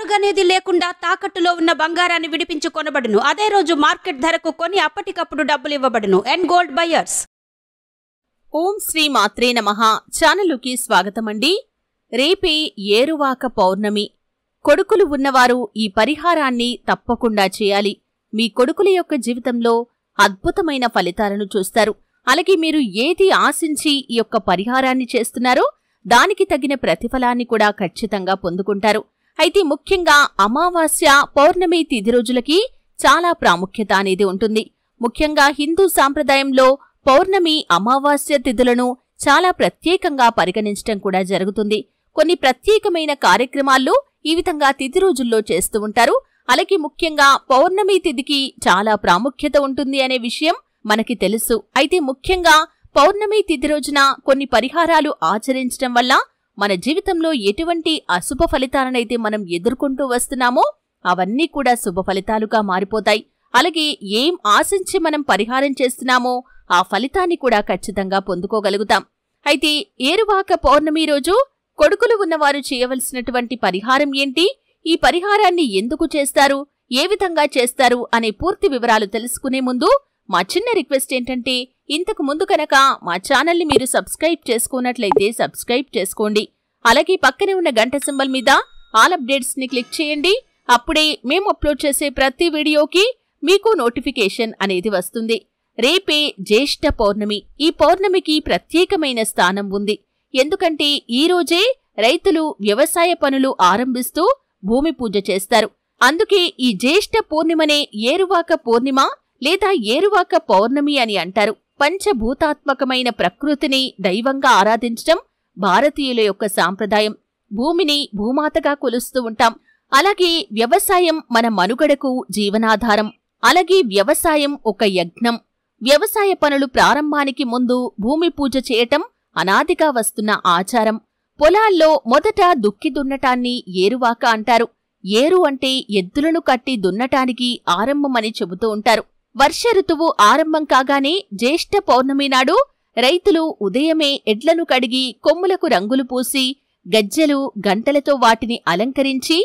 అరుగనేది లేకుండా తాకట్టులో ఉన్న బంగారాన్ని విడిపించి కొనబడును అదే రోజు మార్కెట్ ధరకు కొని అప్పటికప్పుడు డబ్బులు ఇవ్వబడును ఎన్ గోల్డ్ బయర్స్ ఓం శ్రీ మాత్రే నమ ఛానలుకి స్వాగతమండి రేపే ఏరువాక పౌర్ణమి కొడుకులు ఉన్నవారు ఈ పరిహారాన్ని తప్పకుండా చేయాలి మీ కొడుకుల యొక్క జీవితంలో అద్భుతమైన ఫలితాలను చూస్తారు అలాగే మీరు ఏది ఆశించి ఈ యొక్క పరిహారాన్ని చేస్తున్నారో దానికి తగిన ప్రతిఫలాన్ని కూడా ఖచ్చితంగా పొందుకుంటారు అయితే ముఖ్యంగా అమావాస్య పౌర్ణమి తిథి రోజులకి చాలా ప్రాముఖ్యత అనేది ఉంటుంది ముఖ్యంగా హిందూ సాంప్రదాయంలో పౌర్ణమి అమావాస్య తిథులను చాలా ప్రత్యేకంగా పరిగణించటం కూడా జరుగుతుంది కొన్ని ప్రత్యేకమైన కార్యక్రమాల్లో ఈ విధంగా తిథి రోజుల్లో చేస్తూ ఉంటారు అలాగే ముఖ్యంగా పౌర్ణమి తిథికి చాలా ప్రాముఖ్యత ఉంటుంది అనే విషయం మనకి తెలుసు అయితే ముఖ్యంగా పౌర్ణమి తిథి రోజున కొన్ని పరిహారాలు ఆచరించడం వల్ల మన జీవితంలో ఎటువంటి అశుభ ఫలితాలనైతే మనం ఎదుర్కొంటూ వస్తున్నామో అవన్నీ కూడా శుభ ఫలితాలుగా మారిపోతాయి అలాగే ఏం ఆశించి మనం పరిహారం చేస్తున్నామో ఆ ఫలితాన్ని కూడా ఖచ్చితంగా పొందుకోగలుగుతాం అయితే ఏరువాక పౌర్ణమి రోజు కొడుకులు ఉన్నవారు చేయవలసినటువంటి పరిహారం ఏంటి ఈ పరిహారాన్ని ఎందుకు చేస్తారు ఏ విధంగా చేస్తారు అనే పూర్తి వివరాలు తెలుసుకునే ముందు మా చిన్న రిక్వెస్ట్ ఏంటంటే ఇంతకు ముందు కనుక మా ఛానల్ని మీరు సబ్స్క్రైబ్ చేసుకున్నట్లయితే సబ్స్క్రైబ్ చేసుకోండి అలాగే పక్కనే ఉన్న గంట సింబల్ మీద ఆల్ అప్డేట్స్ని క్లిక్ చేయండి అప్పుడే మేము అప్లోడ్ చేసే ప్రతి వీడియోకి మీకు నోటిఫికేషన్ అనేది వస్తుంది రేపే జ్యేష్ఠ పౌర్ణమి ఈ పౌర్ణమికి ప్రత్యేకమైన స్థానం ఉంది ఎందుకంటే ఈ రోజే రైతులు వ్యవసాయ పనులు ఆరంభిస్తూ భూమి పూజ చేస్తారు అందుకే ఈ జ్యేష్ఠ పూర్ణిమనే ఏరువాక పూర్ణిమ లేదా ఏరువాక పౌర్ణమి అని అంటారు పంచభూతాత్మకమైన ప్రకృతిని దైవంగా ఆరాధించటం భారతీయుల యొక్క సాంప్రదాయం భూమిని భూమాతగా కొలుస్తూ ఉంటాం అలాగే వ్యవసాయం మన మనుగడకు జీవనాధారం అలాగే వ్యవసాయం ఒక యజ్ఞం వ్యవసాయ పనులు ప్రారంభానికి ముందు భూమి పూజ చేయటం అనాదిగా వస్తున్న ఆచారం పొలాల్లో మొదట దుక్కి దున్నటాన్ని ఏరువాక అంటారు ఏరు అంటే ఎద్దులను కట్టి దున్నటానికి ఆరంభమని చెబుతూ ఉంటారు వర్ష ఋతువు ఆరంభం కాగానే జ్యేష్ఠ పౌర్ణమి నాడు రైతులు ఉదయమే ఎడ్లను కడిగి కొమ్ములకు రంగులు పూసి గజ్జెలు గంటలతో వాటిని అలంకరించి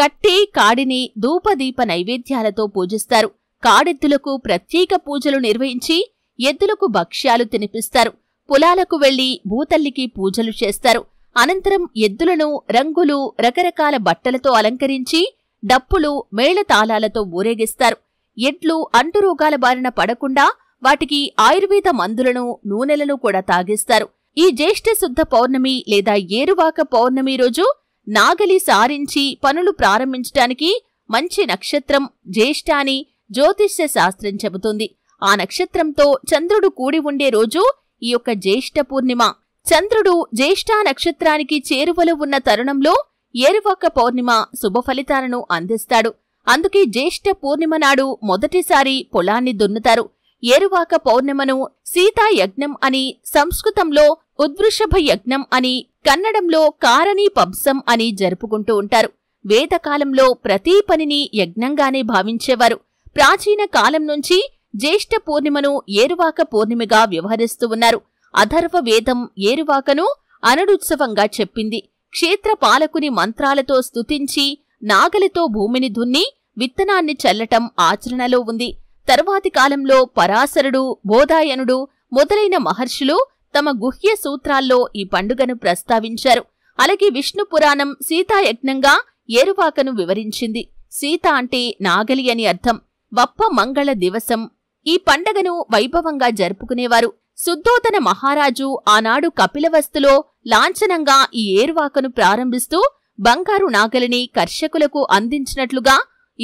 కట్టి కాడిని ధూపదీప నైవేద్యాలతో పూజిస్తారు కాడెద్దులకు ప్రత్యేక పూజలు నిర్వహించి ఎద్దులకు భక్ష్యాలు తినిపిస్తారు పొలాలకు వెళ్లి భూతల్లికి పూజలు చేస్తారు అనంతరం ఎద్దులను రంగులు రకరకాల బట్టలతో అలంకరించి డప్పులు మేళతాళాలతో ఊరేగిస్తారు ఎడ్లు అంటురోగాల బారిన పడకుండా వాటికి ఆయుర్వేద మందులను నూనెలను కూడా తాగిస్తారు ఈ జ్యేష్ఠ శుద్ధ పౌర్ణమి లేదా ఏరువాక పౌర్ణమి రోజు నాగలి సారించి పనులు ప్రారంభించటానికి మంచి నక్షత్రం జ్యేష్ఠ అని జ్యోతిష్య శాస్త్రం చెబుతుంది ఆ నక్షత్రంతో చంద్రుడు కూడి ఉండే రోజు ఈ యొక్క జ్యేష్ఠ పూర్ణిమ చంద్రుడు జ్యేష్ఠ నక్షత్రానికి చేరువలో ఉన్న తరుణంలో ఏరువాక పౌర్ణిమ శుభ ఫలితాలను అందిస్తాడు అందుకే జ్యేష్ఠ పూర్ణిమ నాడు మొదటిసారి పొలాన్ని దున్నుతారు ఏరువాక పౌర్ణిమను సీతాయజ్ఞం యజ్ఞం అని సంస్కృతంలో ఉద్వృషభ యజ్ఞం అని కన్నడంలో కారణీ పబ్సం అని జరుపుకుంటూ ఉంటారు వేదకాలంలో ప్రతీ పనిని యజ్ఞంగానే భావించేవారు ప్రాచీన కాలం నుంచి జ్యేష్ఠ పూర్ణిమను ఏరువాక పూర్ణిమగా వ్యవహరిస్తూ ఉన్నారు అధర్వ వేదం ఏరువాకను అనడుత్సవంగా చెప్పింది క్షేత్ర పాలకుని మంత్రాలతో స్తుతించి నాగలితో భూమిని దున్ని విత్తనాన్ని చల్లటం ఆచరణలో ఉంది తరువాతి కాలంలో పరాశరుడు బోధాయనుడు మొదలైన మహర్షులు తమ గుహ్య సూత్రాల్లో ఈ పండుగను ప్రస్తావించారు అలాగే విష్ణు పురాణం సీతాయజ్ఞంగా ఏరువాకను వివరించింది సీత అంటే నాగలి అని అర్థం వప్ప మంగళ దివసం ఈ పండగను వైభవంగా జరుపుకునేవారు శుద్ధోదన మహారాజు ఆనాడు కపిలవస్తులో లాంఛనంగా ఈ ఏరువాకను ప్రారంభిస్తూ బంగారు నాగలిని కర్షకులకు అందించినట్లుగా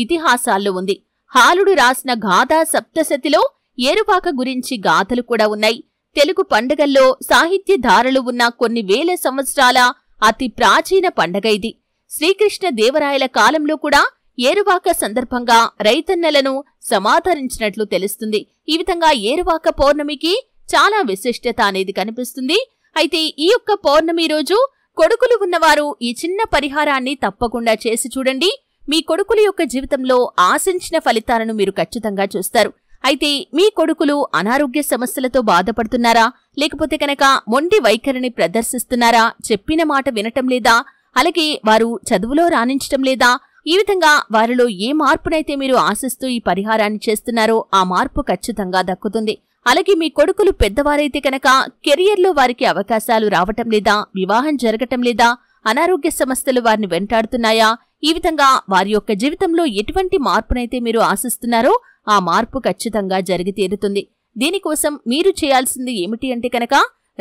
ఇతిహాసాల్లో ఉంది హాలుడు రాసిన గాథా సప్తశతిలో ఏరుపాక గురించి గాథలు కూడా ఉన్నాయి తెలుగు పండుగల్లో సాహిత్య ధారలు ఉన్న కొన్ని వేల సంవత్సరాల అతి ప్రాచీన పండగ ఇది శ్రీకృష్ణ దేవరాయల కాలంలో కూడా ఏరువాక సందర్భంగా రైతన్నలను సమాధరించినట్లు తెలుస్తుంది ఈ విధంగా ఏరువాక పౌర్ణమికి చాలా విశిష్టత అనేది కనిపిస్తుంది అయితే ఈ యొక్క పౌర్ణమి రోజు కొడుకులు ఉన్నవారు ఈ చిన్న పరిహారాన్ని తప్పకుండా చేసి చూడండి మీ కొడుకుల యొక్క జీవితంలో ఆశించిన ఫలితాలను మీరు ఖచ్చితంగా చూస్తారు అయితే మీ కొడుకులు అనారోగ్య సమస్యలతో బాధపడుతున్నారా లేకపోతే కనుక మొండి వైఖరిని ప్రదర్శిస్తున్నారా చెప్పిన మాట వినటం లేదా అలాగే వారు చదువులో రాణించటం లేదా ఈ విధంగా వారిలో ఏ మార్పునైతే మీరు ఆశిస్తూ ఈ పరిహారాన్ని చేస్తున్నారో ఆ మార్పు ఖచ్చితంగా దక్కుతుంది అలాగే మీ కొడుకులు పెద్దవారైతే కనుక కెరియర్లో వారికి అవకాశాలు రావటం లేదా వివాహం జరగటం లేదా అనారోగ్య సమస్యలు వారిని వెంటాడుతున్నాయా ఈ విధంగా వారి యొక్క జీవితంలో ఎటువంటి మార్పునైతే మీరు ఆశిస్తున్నారో ఆ మార్పు ఖచ్చితంగా జరిగి తీరుతుంది దీనికోసం మీరు చేయాల్సింది ఏమిటి అంటే కనుక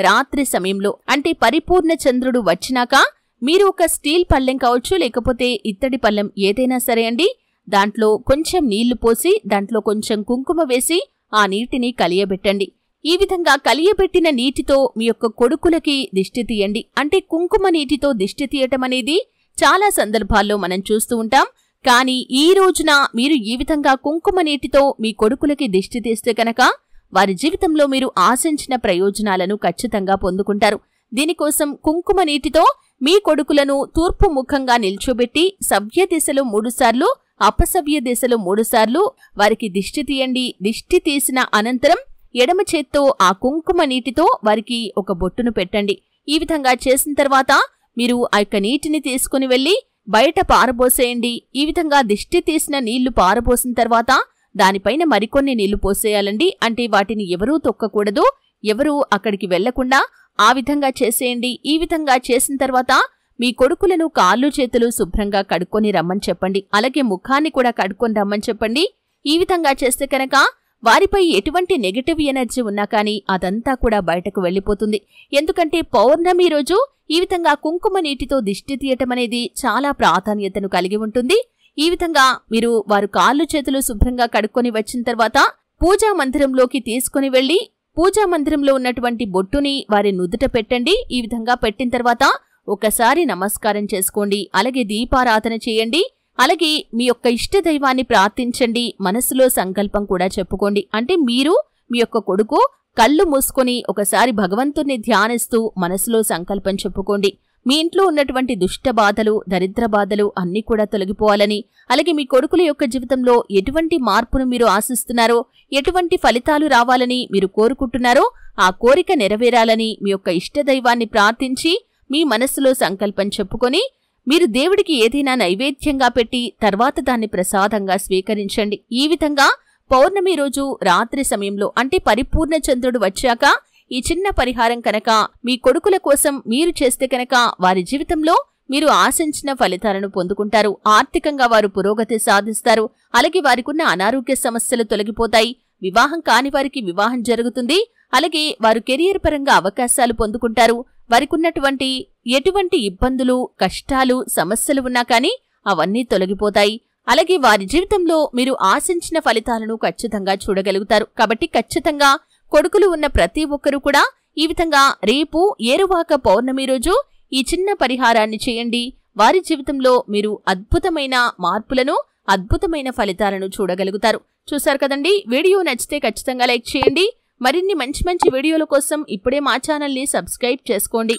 రాత్రి సమయంలో అంటే పరిపూర్ణ చంద్రుడు వచ్చినాక మీరు ఒక స్టీల్ పళ్ళెం కావచ్చు లేకపోతే ఇత్తడి పళ్ళెం ఏదైనా సరే అండి దాంట్లో కొంచెం నీళ్లు పోసి దాంట్లో కొంచెం కుంకుమ వేసి ఆ నీటిని కలియబెట్టండి ఈ విధంగా కలియబెట్టిన నీటితో మీ యొక్క కొడుకులకి దిష్టి తీయండి అంటే కుంకుమ నీటితో దిష్టి తీయటం అనేది చాలా సందర్భాల్లో మనం చూస్తూ ఉంటాం కానీ ఈ రోజున మీరు ఈ విధంగా కుంకుమ నీటితో మీ కొడుకులకి దిష్టి తీస్తే కనుక వారి జీవితంలో మీరు ఆశించిన ప్రయోజనాలను ఖచ్చితంగా పొందుకుంటారు దీనికోసం కుంకుమ నీటితో మీ కొడుకులను తూర్పు ముఖంగా నిల్చోబెట్టి సభ్య దిశలో మూడుసార్లు అపసభ్య దిశలో మూడుసార్లు వారికి దిష్టి తీయండి దిష్టి తీసిన అనంతరం ఎడమ చేత్తో ఆ కుంకుమ నీటితో వారికి ఒక బొట్టును పెట్టండి ఈ విధంగా చేసిన తర్వాత మీరు ఆ యొక్క నీటిని తీసుకుని వెళ్ళి బయట పారబోసేయండి ఈ విధంగా దిష్టి తీసిన నీళ్లు పారబోసిన తర్వాత దానిపైన మరికొన్ని నీళ్లు పోసేయాలండి అంటే వాటిని ఎవరూ తొక్కకూడదు ఎవరూ అక్కడికి వెళ్లకుండా ఆ విధంగా చేసేయండి ఈ విధంగా చేసిన తర్వాత మీ కొడుకులను కాళ్ళు చేతులు శుభ్రంగా కడుక్కొని రమ్మని చెప్పండి అలాగే ముఖాన్ని కూడా కడుక్కొని రమ్మని చెప్పండి ఈ విధంగా చేస్తే కనుక వారిపై ఎటువంటి నెగిటివ్ ఎనర్జీ ఉన్నా కానీ అదంతా కూడా బయటకు వెళ్ళిపోతుంది ఎందుకంటే పౌర్ణమి రోజు ఈ విధంగా కుంకుమ నీటితో దిష్టి తీయటం అనేది చాలా ప్రాధాన్యతను కలిగి ఉంటుంది ఈ విధంగా మీరు వారు కాళ్ళు చేతులు శుభ్రంగా కడుక్కొని వచ్చిన తర్వాత పూజా మందిరంలోకి తీసుకుని వెళ్లి పూజా మందిరంలో ఉన్నటువంటి బొట్టుని వారి నుదుట పెట్టండి ఈ విధంగా పెట్టిన తర్వాత ఒకసారి నమస్కారం చేసుకోండి అలాగే దీపారాధన చేయండి అలాగే మీ యొక్క ఇష్ట దైవాన్ని ప్రార్థించండి మనసులో సంకల్పం కూడా చెప్పుకోండి అంటే మీరు మీ యొక్క కొడుకు కళ్ళు మూసుకొని ఒకసారి భగవంతుణ్ణి ధ్యానిస్తూ మనసులో సంకల్పం చెప్పుకోండి మీ ఇంట్లో ఉన్నటువంటి దుష్ట బాధలు దరిద్ర బాధలు అన్నీ కూడా తొలగిపోవాలని అలాగే మీ కొడుకుల యొక్క జీవితంలో ఎటువంటి మార్పును మీరు ఆశిస్తున్నారో ఎటువంటి ఫలితాలు రావాలని మీరు కోరుకుంటున్నారో ఆ కోరిక నెరవేరాలని మీ యొక్క ఇష్టదైవాన్ని ప్రార్థించి మీ మనస్సులో సంకల్పం చెప్పుకొని మీరు దేవుడికి ఏదైనా నైవేద్యంగా పెట్టి తర్వాత దాన్ని ప్రసాదంగా స్వీకరించండి ఈ విధంగా పౌర్ణమి రోజు రాత్రి సమయంలో అంటే పరిపూర్ణ చంద్రుడు వచ్చాక ఈ చిన్న పరిహారం కనుక మీ కొడుకుల కోసం మీరు చేస్తే కనుక వారి జీవితంలో మీరు ఆశించిన ఫలితాలను పొందుకుంటారు ఆర్థికంగా వారు పురోగతి సాధిస్తారు అలాగే వారికున్న అనారోగ్య సమస్యలు తొలగిపోతాయి వివాహం కాని వారికి వివాహం జరుగుతుంది అలాగే వారు కెరియర్ పరంగా అవకాశాలు పొందుకుంటారు వారికున్నటువంటి ఎటువంటి ఇబ్బందులు కష్టాలు సమస్యలు ఉన్నా కానీ అవన్నీ తొలగిపోతాయి అలాగే వారి జీవితంలో మీరు ఆశించిన ఫలితాలను ఖచ్చితంగా చూడగలుగుతారు కాబట్టి ఖచ్చితంగా కొడుకులు ఉన్న ప్రతి ఒక్కరూ కూడా ఈ విధంగా రేపు ఏరువాక పౌర్ణమి రోజు ఈ చిన్న పరిహారాన్ని చేయండి వారి జీవితంలో మీరు అద్భుతమైన మార్పులను అద్భుతమైన ఫలితాలను చూడగలుగుతారు చూశారు కదండి వీడియో నచ్చితే ఖచ్చితంగా లైక్ చేయండి మరిన్ని మంచి మంచి వీడియోల కోసం ఇప్పుడే మా ఛానల్ని సబ్స్క్రైబ్ చేసుకోండి